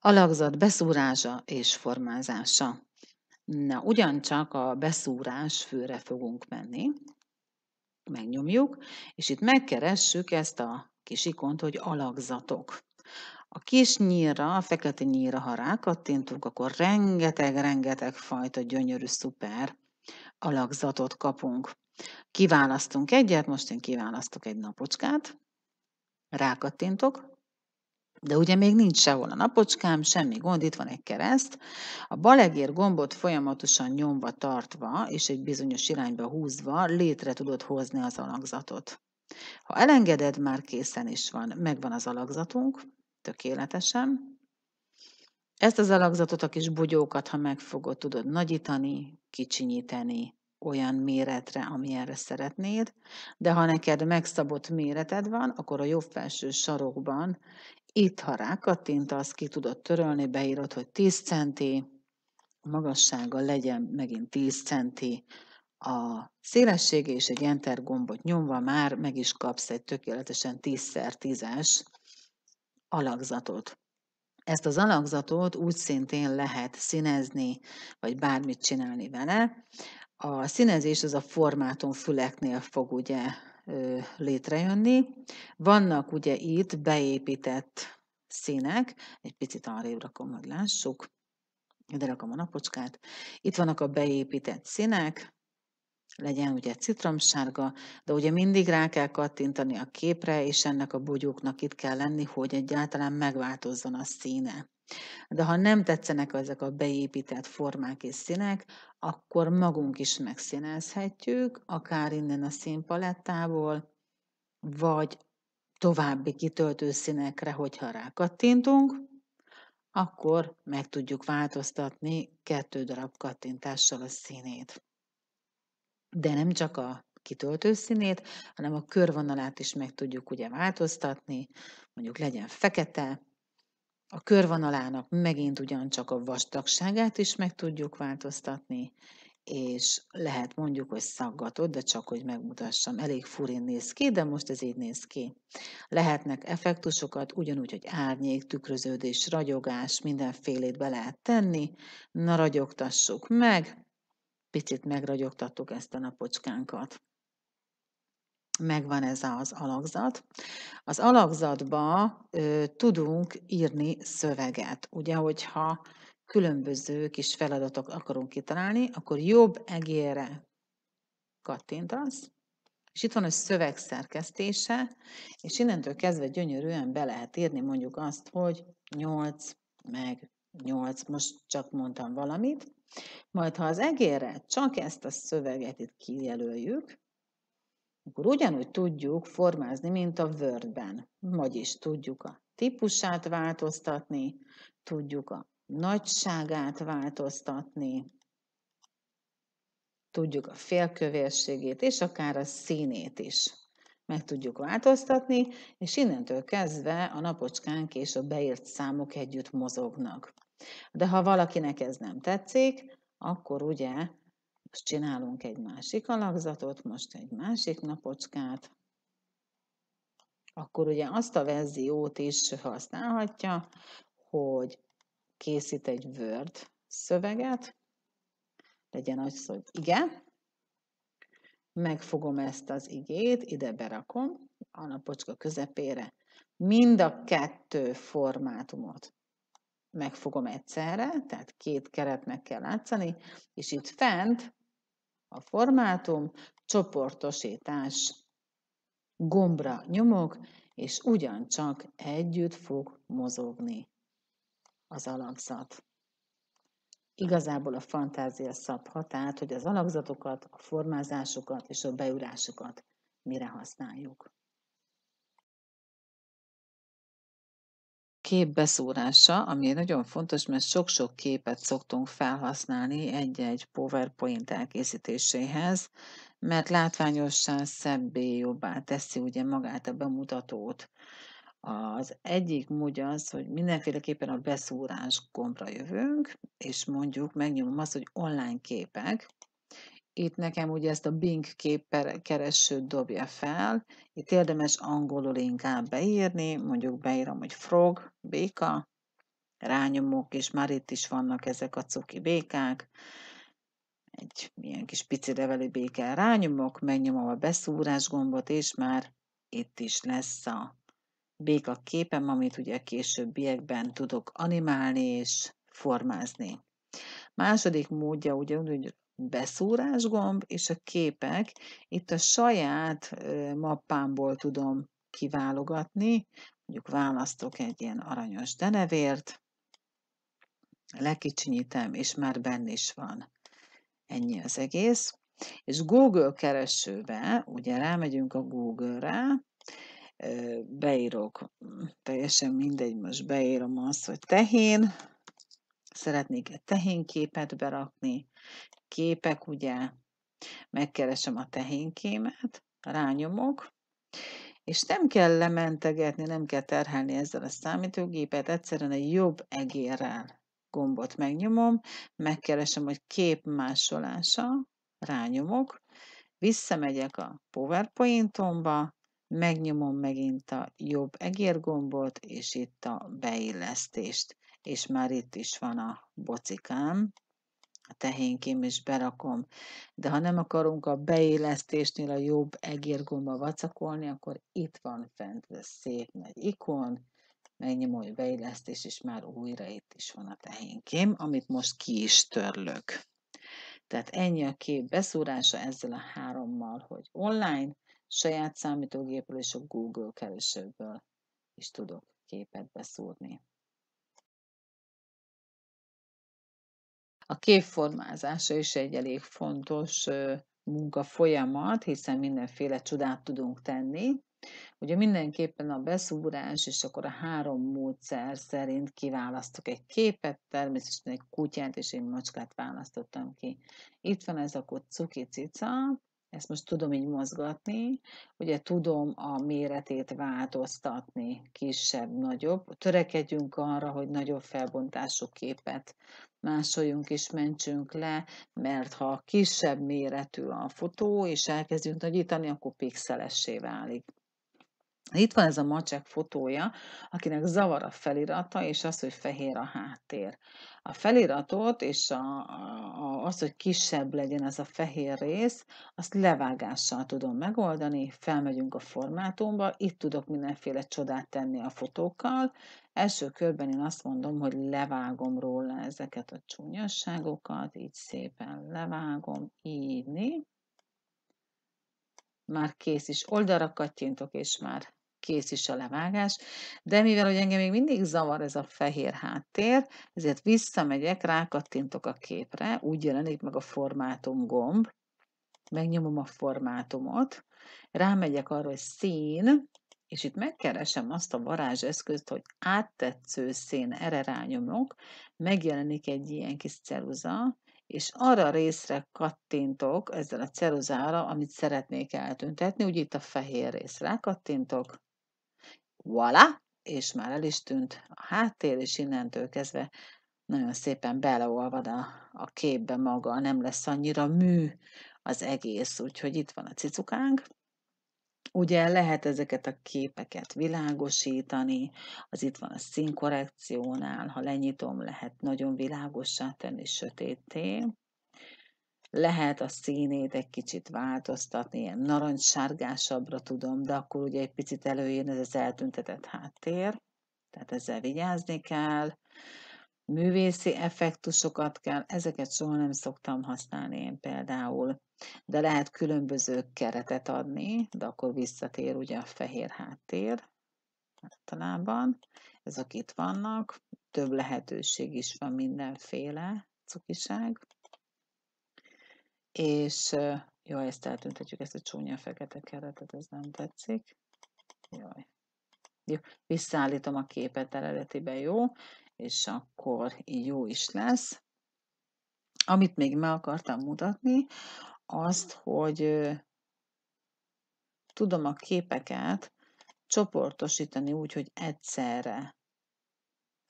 alakzat beszúrása és formázása. Na, ugyancsak a beszúrás főre fogunk menni, megnyomjuk, és itt megkeressük ezt a kis ikont, hogy alakzatok. A kis nyíra, a fekete nyíra, ha rákattintunk, akkor rengeteg-rengeteg fajta gyönyörű, szuper alakzatot kapunk. Kiválasztunk egyet, most én kiválasztok egy napocskát, rákattintok, de ugye még nincs sehol a napocskám, semmi gond, itt van egy kereszt. A balegér gombot folyamatosan nyomva tartva és egy bizonyos irányba húzva létre tudod hozni az alakzatot. Ha elengeded, már készen is van, megvan az alakzatunk, tökéletesen. Ezt az alakzatot, a kis bugyókat, ha megfogod, tudod nagyítani, kicsinyíteni, olyan méretre, amilyenre szeretnéd, de ha neked megszabott méreted van, akkor a jobb felső sarokban itt, ha rákattint, azt ki tudod törölni, beírod, hogy 10 centi, a magassága legyen megint 10 centi, a szélessége és egy Enter gombot nyomva már meg is kapsz egy tökéletesen 10x10-es alakzatot. Ezt az alakzatot úgy szintén lehet színezni, vagy bármit csinálni vele. A színezés az a formátum füleknél fog ugye létrejönni. Vannak ugye itt beépített színek, egy picit arrébb rakom, hogy lássuk, ide rakom a napocskát. Itt vannak a beépített színek, legyen ugye citromsárga, de ugye mindig rá kell kattintani a képre, és ennek a bogyóknak itt kell lenni, hogy egyáltalán megváltozzon a színe. De ha nem tetszenek ezek a beépített formák és színek, akkor magunk is megszínezhetjük, akár innen a színpalettából, vagy további kitöltő színekre, hogyha rákattintunk, akkor meg tudjuk változtatni kettő darab kattintással a színét. De nem csak a kitöltő színét, hanem a körvonalát is meg tudjuk ugye változtatni, mondjuk legyen fekete, a körvonalának megint ugyancsak a vastagságát is meg tudjuk változtatni, és lehet mondjuk, hogy szaggatod, de csak, hogy megmutassam. Elég furin néz ki, de most ez így néz ki. Lehetnek effektusokat, ugyanúgy, hogy árnyék, tükröződés, ragyogás, mindenfélét be lehet tenni. Na, ragyogtassuk meg. Picit megragyogtattuk ezt a napocskánkat megvan ez az alakzat. Az alakzatba ö, tudunk írni szöveget. Ugye, hogyha különböző kis feladatok akarunk kitalálni, akkor jobb egére kattintasz, és itt van a szöveg szerkesztése, és innentől kezdve gyönyörűen be lehet írni mondjuk azt, hogy 8 meg 8, most csak mondtam valamit, majd ha az egérre csak ezt a szöveget itt kijelöljük, akkor ugyanúgy tudjuk formázni, mint a Word-ben. Vagyis tudjuk a típusát változtatni, tudjuk a nagyságát változtatni, tudjuk a félkövérségét, és akár a színét is meg tudjuk változtatni, és innentől kezdve a napocskánk és a beírt számok együtt mozognak. De ha valakinek ez nem tetszik, akkor ugye most csinálunk egy másik alakzatot, most egy másik napocskát. Akkor ugye azt a verziót is használhatja, hogy készít egy Word szöveget, legyen az, hogy igen, megfogom ezt az igét, ide berakom, a napocska közepére mind a kettő formátumot megfogom egyszerre, tehát két keretnek kell látszani, és itt fent a formátum, csoportosítás, gombra nyomok, és ugyancsak együtt fog mozogni az alakzat. Igazából a fantázia szab határt, hogy az alakzatokat, a formázásokat és a beúrásokat mire használjuk. kép beszúrása, ami nagyon fontos, mert sok-sok képet szoktunk felhasználni egy-egy PowerPoint elkészítéséhez, mert látványossá, szebbé, jobbá teszi ugye magát a bemutatót. Az egyik módja az, hogy mindenféleképpen a beszúrás gombra jövünk, és mondjuk megnyomom azt, hogy online képek, itt nekem ugye ezt a Bing keresőt dobja fel, itt érdemes angolul inkább beírni, mondjuk beírom, hogy frog, béka, rányomok, és már itt is vannak ezek a cuki békák, egy ilyen kis pici reveli béke rányomok, megnyomom a beszúrás gombot, és már itt is lesz a béka képem, amit ugye későbbiekben tudok animálni és formázni. Második módja ugye beszúrásgomb, és a képek itt a saját mappámból tudom kiválogatni, mondjuk választok egy ilyen aranyos denevért, lekicsinyítem, és már benne is van. Ennyi az egész. És Google keresőbe, ugye rámegyünk a Google-re, beírok, teljesen mindegy, most beírom azt, hogy tehén, szeretnék egy tehénképet berakni, képek ugye, megkeresem a tehénkémet, rányomok, és nem kell lementegetni, nem kell terhelni ezzel a számítógépet, egyszerűen egy jobb egérrel gombot megnyomom, megkeresem, hogy kép másolása, rányomok, visszamegyek a PowerPoint-omba, megnyomom megint a jobb egérgombot, és itt a beillesztést és már itt is van a bocikám, a tehénkém is berakom. De ha nem akarunk a beélesztésnél a jobb egérgomba vacakolni, akkor itt van fent ez szép nagy ikon, mennyi hogy beillesztés, és már újra itt is van a tehénkém, amit most ki is törlök. Tehát ennyi a kép beszúrása ezzel a hárommal, hogy online, saját számítógépről és a Google keresőből is tudok képet beszúrni. A képformázása is egy elég fontos munka folyamat, hiszen mindenféle csodát tudunk tenni. Ugye mindenképpen a beszúrás, és akkor a három módszer szerint kiválasztok egy képet, természetesen egy kutyát és egy macskát választottam ki. Itt van ez a cuki cica, ezt most tudom így mozgatni, ugye tudom a méretét változtatni, kisebb, nagyobb. Törekedjünk arra, hogy nagyobb felbontású képet másoljunk és mentsünk le, mert ha kisebb méretű a fotó, és elkezdünk nagyítani, akkor pixelessé válik. Itt van ez a macsek fotója, akinek zavar a felirata, és az, hogy fehér a háttér. A feliratot és a, a, az, hogy kisebb legyen ez a fehér rész, azt levágással tudom megoldani, felmegyünk a formátumba, itt tudok mindenféle csodát tenni a fotókkal. Első körben én azt mondom, hogy levágom róla ezeket a csúnyasságokat, így szépen levágom, így, már kész is. Oldalra kattintok, és már kész is a levágás, de mivel hogy engem még mindig zavar ez a fehér háttér, ezért visszamegyek, rákattintok a képre, úgy jelenik meg a formátum gomb, megnyomom a formátumot, rámegyek arra, hogy szín, és itt megkeresem azt a varázseszközt, hogy áttetsző szín, erre rányomok, megjelenik egy ilyen kis ceruza, és arra a részre kattintok ezzel a ceruzára, amit szeretnék eltüntetni, úgy itt a fehér részre kattintok, Voilà! És már el is tűnt a háttér, és innentől kezdve nagyon szépen beleolvad a, a képbe maga, nem lesz annyira mű az egész, úgyhogy itt van a cicukánk. Ugye lehet ezeket a képeket világosítani, az itt van a színkorrekciónál, ha lenyitom, lehet nagyon világossá tenni sötétté lehet a színét egy kicsit változtatni, ilyen narancssárgásabbra tudom, de akkor ugye egy picit előjön ez az eltüntetett háttér, tehát ezzel vigyázni kell, művészi effektusokat kell, ezeket soha nem szoktam használni én például, de lehet különböző keretet adni, de akkor visszatér ugye a fehér háttér általában, ezek itt vannak, több lehetőség is van mindenféle cukiság és jó, ezt eltüntetjük, ezt a csúnya fekete keretet, ez nem tetszik. Jaj. Jó, visszaállítom a képet eredetibe, jó? És akkor jó is lesz. Amit még meg akartam mutatni, azt, hogy tudom a képeket csoportosítani úgy, hogy egyszerre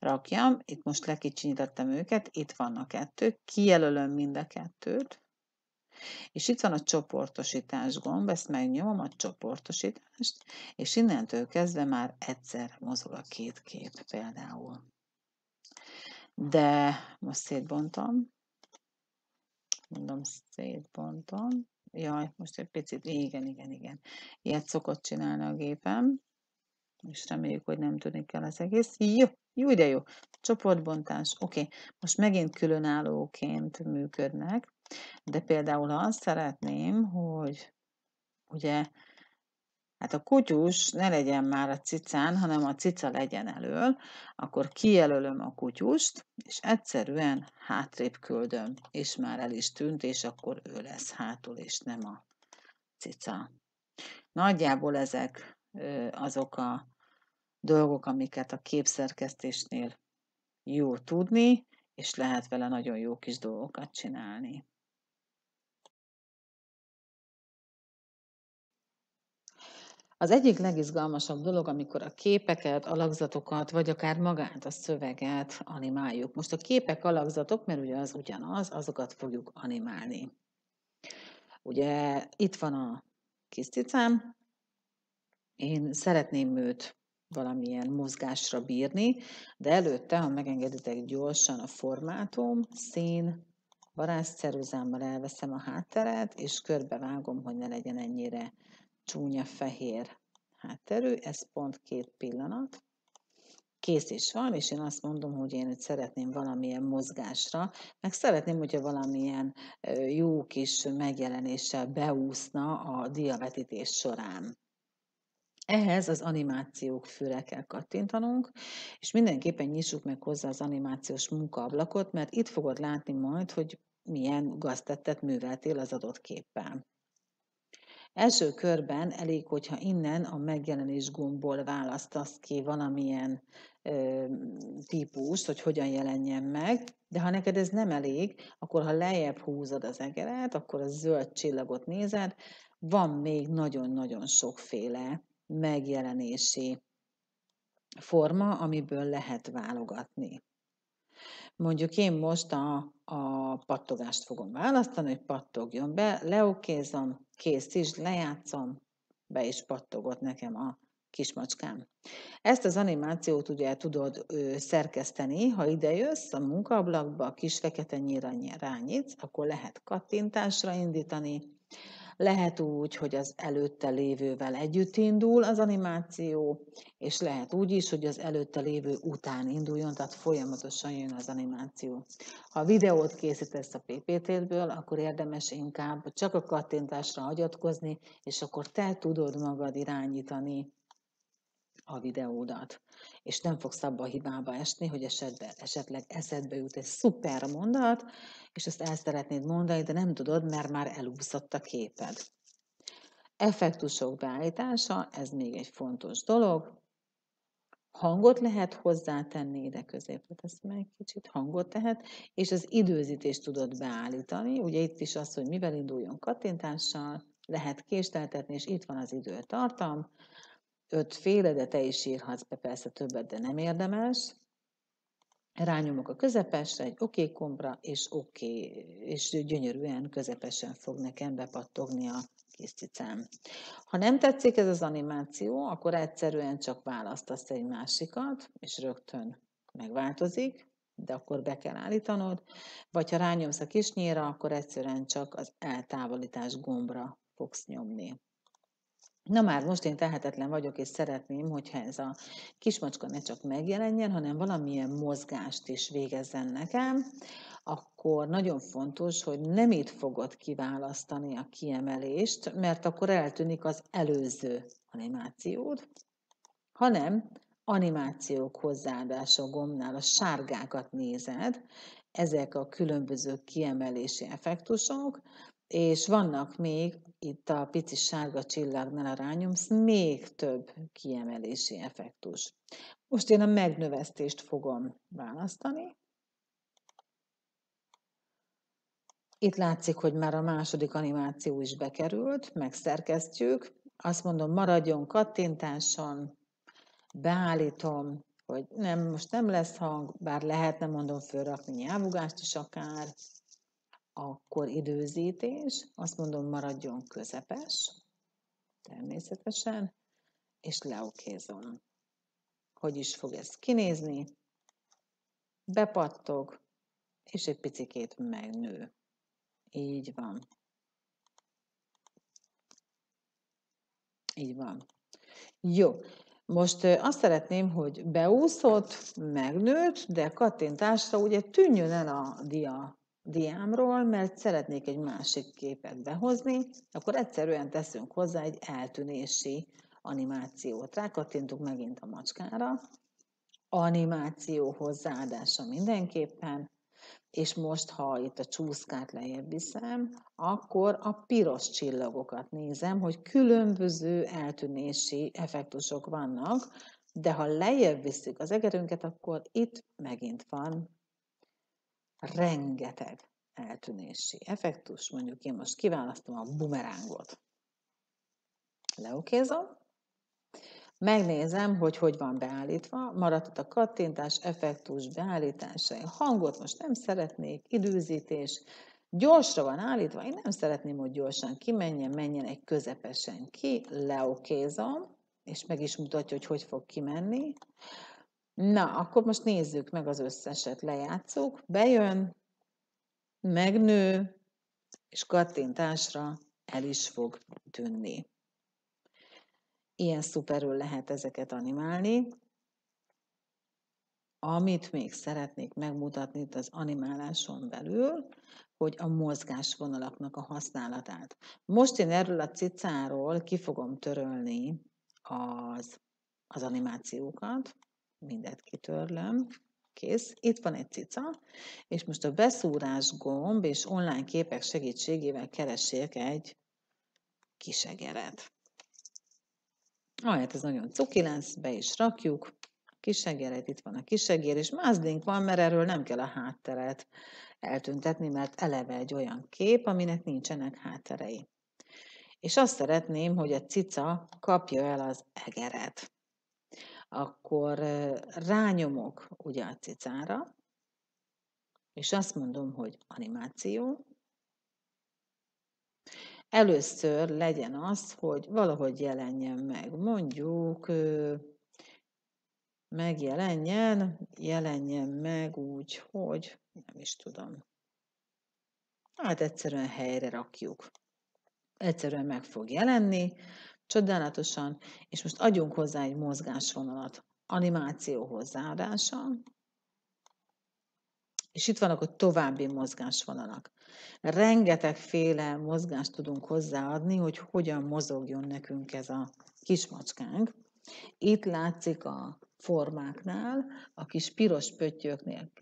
rakjam. Itt most lekicsinyítettem őket, itt van a kettő, kijelölöm mind a kettőt, és itt van a csoportosítás gomb, ezt megnyomom, a csoportosítást, és innentől kezdve már egyszer mozog a két kép például. De most szétbontom, mondom, szétbontom, jaj, most egy picit, igen, igen, igen, ilyet szokott csinálni a gépem, és reméljük, hogy nem tűnik el az egész. Jó, jó, de jó. Csoportbontás, oké. Okay. Most megint különállóként működnek, de például azt szeretném, hogy ugye hát a kutyus ne legyen már a cicán, hanem a cica legyen elől, akkor kijelölöm a kutyust, és egyszerűen hátrébb küldöm, és már el is tűnt, és akkor ő lesz hátul, és nem a cica. Nagyjából ezek azok a dolgok, amiket a képszerkesztésnél jó tudni, és lehet vele nagyon jó kis dolgokat csinálni. Az egyik legizgalmasabb dolog, amikor a képeket, alakzatokat, vagy akár magát a szöveget animáljuk. Most a képek, alakzatok, mert ugye az ugyanaz, azokat fogjuk animálni. Ugye itt van a kis cicám, én szeretném őt valamilyen mozgásra bírni, de előtte, ha megengeditek gyorsan a formátum, szín, varázsszeruzámmal elveszem a hátteret, és körbevágom, hogy ne legyen ennyire csúnya fehér hátterű, ez pont két pillanat. Kész is van, és én azt mondom, hogy én itt szeretném valamilyen mozgásra, meg szeretném, hogyha valamilyen jó kis megjelenéssel beúszna a diavetítés során. Ehhez az animációk főre kell kattintanunk, és mindenképpen nyissuk meg hozzá az animációs munkaablakot, mert itt fogod látni majd, hogy milyen gaztettet műveltél az adott képpel. Első körben elég, hogyha innen a megjelenés gombból választasz ki valamilyen ö, típust, hogy hogyan jelenjen meg, de ha neked ez nem elég, akkor ha lejjebb húzod az egeret, akkor a zöld csillagot nézed, van még nagyon-nagyon sokféle megjelenési forma, amiből lehet válogatni. Mondjuk én most a, a pattogást fogom választani, hogy pattogjon be, leokézom, kész is, lejátszom, be is pattogott nekem a kismacskám. Ezt az animációt ugye tudod ö, szerkeszteni, ha ide jössz a munkaablakba, a kis fekete nyíra rányítsz, akkor lehet kattintásra indítani, lehet úgy, hogy az előtte lévővel együtt indul az animáció, és lehet úgy is, hogy az előtte lévő után induljon, tehát folyamatosan jön az animáció. Ha videót készítesz a PPT-ből, akkor érdemes inkább csak a kattintásra hagyatkozni, és akkor te tudod magad irányítani a videódat. És nem fogsz abba a hibába esni, hogy esetben, esetleg eszedbe jut egy szuper mondat, és ezt el szeretnéd mondani, de nem tudod, mert már elúszott a képed. Effektusok beállítása, ez még egy fontos dolog. Hangot lehet hozzátenni ide középre, teszem egy kicsit, hangot tehet, és az időzítést tudod beállítani. Ugye itt is az, hogy mivel induljon kattintással, lehet késteltetni, és itt van az időtartam féle, de te is írhatsz be persze többet, de nem érdemes. Rányomok a közepesre, egy oké okay kombra, és oké, okay, és gyönyörűen közepesen fog nekem bepattogni a kis cicám. Ha nem tetszik ez az animáció, akkor egyszerűen csak választasz egy másikat, és rögtön megváltozik, de akkor be kell állítanod, vagy ha rányomsz a kisnyíra, akkor egyszerűen csak az eltávolítás gombra fogsz nyomni. Na már most én tehetetlen vagyok, és szeretném, hogyha ez a kismacska ne csak megjelenjen, hanem valamilyen mozgást is végezzen nekem, akkor nagyon fontos, hogy nem itt fogod kiválasztani a kiemelést, mert akkor eltűnik az előző animációd, hanem animációk hozzáadása gombnál a sárgákat nézed, ezek a különböző kiemelési effektusok, és vannak még itt a pici sárga csillagnál a rányomsz, még több kiemelési effektus. Most én a megnövesztést fogom választani. Itt látszik, hogy már a második animáció is bekerült, megszerkesztjük. Azt mondom, maradjon kattintáson, beállítom, hogy nem, most nem lesz hang, bár lehetne mondom fölrakni nyávugást is akár, akkor időzítés, azt mondom, maradjon közepes, természetesen, és leokézom. Hogy is fog ez kinézni? Bepattog, és egy picikét megnő. Így van. Így van. Jó. Most azt szeretném, hogy beúszott, megnőtt, de kattintásra ugye tűnjön el a dia diámról, mert szeretnék egy másik képet behozni, akkor egyszerűen teszünk hozzá egy eltűnési animációt. Rákattintunk megint a macskára, animáció hozzáadása mindenképpen, és most, ha itt a csúszkát lejjebb viszem, akkor a piros csillagokat nézem, hogy különböző eltűnési effektusok vannak, de ha lejjebb visszük az egerünket, akkor itt megint van rengeteg eltűnési effektus, mondjuk én most kiválasztom a bumerángot. Leokézom, megnézem, hogy hogy van beállítva, maradt a kattintás, effektus, beállításai, hangot most nem szeretnék, időzítés, gyorsra van állítva, én nem szeretném, hogy gyorsan kimenjen, menjen egy közepesen ki, leokézom, és meg is mutatja, hogy hogy fog kimenni. Na, akkor most nézzük meg az összeset. Lejátszók, bejön, megnő, és kattintásra el is fog tűnni. Ilyen szuperül lehet ezeket animálni. Amit még szeretnék megmutatni itt az animáláson belül, hogy a mozgásvonalaknak a használatát. Most én erről a cicáról ki fogom törölni az, az animációkat, mindet kitörlöm, kész. Itt van egy cica, és most a beszúrás gomb és online képek segítségével keressék egy kisegeret. Ahelyett hát ez nagyon cuki lesz, be is rakjuk. Kisegeret, itt van a kisegér, és mázlink van, mert erről nem kell a hátteret eltüntetni, mert eleve egy olyan kép, aminek nincsenek hátterei. És azt szeretném, hogy a cica kapja el az egeret akkor rányomok ugye a cicára, és azt mondom, hogy animáció. Először legyen az, hogy valahogy jelenjen meg. Mondjuk megjelenjen, jelenjen meg úgy, hogy nem is tudom. Hát egyszerűen helyre rakjuk. Egyszerűen meg fog jelenni, Csodálatosan, és most adjunk hozzá egy mozgásvonalat, animáció hozzáadása, és itt vannak a további mozgásvonalak. Rengetegféle mozgást tudunk hozzáadni, hogy hogyan mozogjon nekünk ez a kismacskánk. Itt látszik a formáknál, a kis piros pöttyöknél,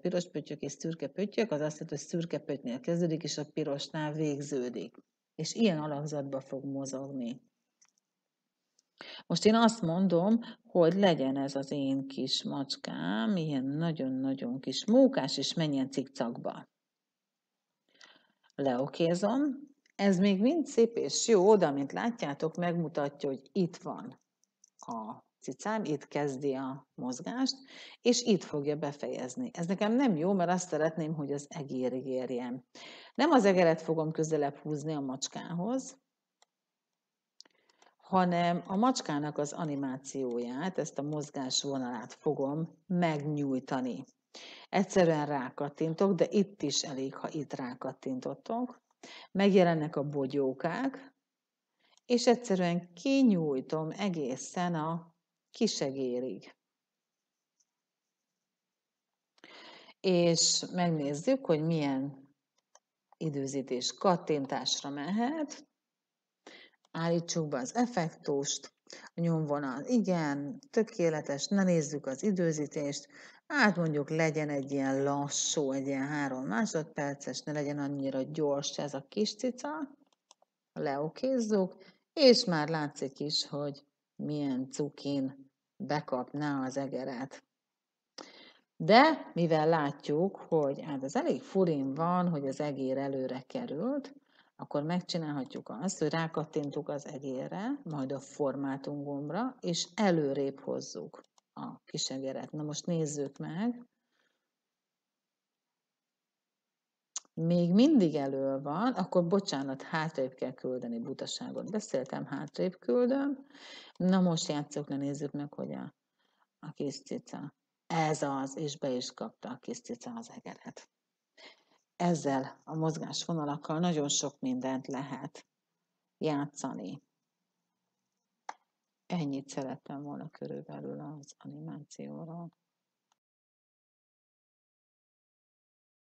piros pöttyök és szürke pöttyök, az azt jelenti, hogy szürke pöttynél kezdődik, és a pirosnál végződik. És ilyen alakzatba fog mozogni. Most én azt mondom, hogy legyen ez az én kis macskám, ilyen nagyon-nagyon kis mókás, és menjen cikcakba. Leokézom, ez még mind szép és jó, de amint látjátok, megmutatja, hogy itt van a cicám, itt kezdi a mozgást, és itt fogja befejezni. Ez nekem nem jó, mert azt szeretném, hogy az egérig érjen. Nem az egeret fogom közelebb húzni a macskához, hanem a macskának az animációját, ezt a mozgásvonalát fogom megnyújtani. Egyszerűen rákattintok, de itt is elég, ha itt rákattintottok. Megjelennek a bogyókák, és egyszerűen kinyújtom egészen a kisegérig. És megnézzük, hogy milyen időzítés kattintásra mehet állítsuk be az effektust, a nyomvonal, igen, tökéletes, ne nézzük az időzítést, hát mondjuk legyen egy ilyen lassú, egy ilyen három másodperces, ne legyen annyira gyors ez a kis cica, leokézzük, és már látszik is, hogy milyen cukin bekapná az egeret. De mivel látjuk, hogy hát ez elég furin van, hogy az egér előre került, akkor megcsinálhatjuk azt, hogy rákattintunk az egérre, majd a formátum gombra, és előrébb hozzuk a egéret. Na most nézzük meg. Még mindig elő van, akkor bocsánat, hátrébb kell küldeni, butaságot beszéltem, hátrébb küldöm. Na most játszok le, nézzük meg, hogy a, a kis cica. Ez az, és be is kapta a kis cica az egeret ezzel a mozgásvonalakkal nagyon sok mindent lehet játszani. Ennyit szerettem volna körülbelül az animációról.